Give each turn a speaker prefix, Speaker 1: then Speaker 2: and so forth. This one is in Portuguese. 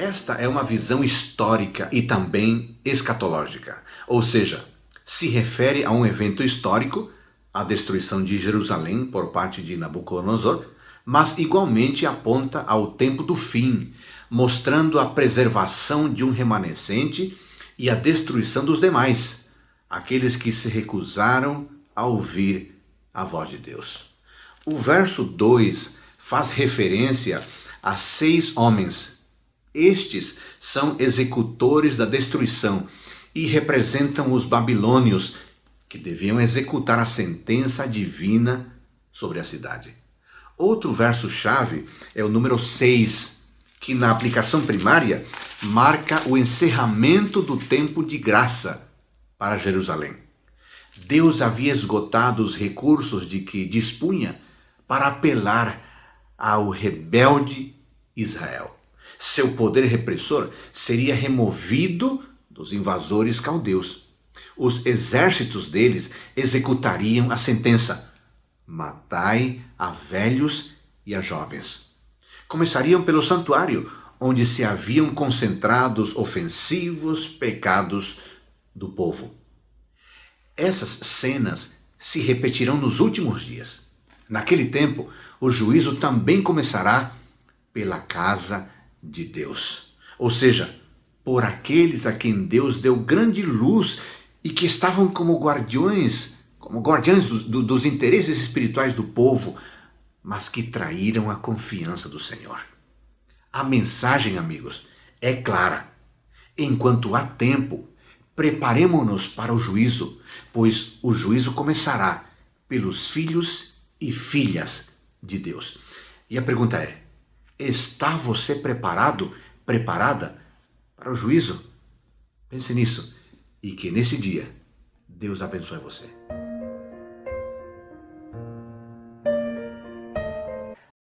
Speaker 1: Esta é uma visão histórica e também escatológica, ou seja, se refere a um evento histórico, a destruição de Jerusalém por parte de Nabucodonosor, mas igualmente aponta ao tempo do fim, mostrando a preservação de um remanescente e a destruição dos demais, aqueles que se recusaram a ouvir a voz de Deus. O verso 2 faz referência a seis homens estes são executores da destruição e representam os babilônios que deviam executar a sentença divina sobre a cidade. Outro verso-chave é o número 6, que na aplicação primária marca o encerramento do tempo de graça para Jerusalém. Deus havia esgotado os recursos de que dispunha para apelar ao rebelde Israel. Seu poder repressor seria removido dos invasores caldeus. Os exércitos deles executariam a sentença: matai a velhos e a jovens. Começariam pelo santuário, onde se haviam concentrados ofensivos pecados do povo. Essas cenas se repetirão nos últimos dias. Naquele tempo, o juízo também começará pela casa de Deus, ou seja, por aqueles a quem Deus deu grande luz e que estavam como guardiões, como guardiões do, do, dos interesses espirituais do povo, mas que traíram a confiança do Senhor. A mensagem, amigos, é clara. Enquanto há tempo, preparemos nos para o juízo, pois o juízo começará pelos filhos e filhas de Deus. E a pergunta é: Está você preparado, preparada para o juízo? Pense nisso e que nesse dia Deus abençoe você.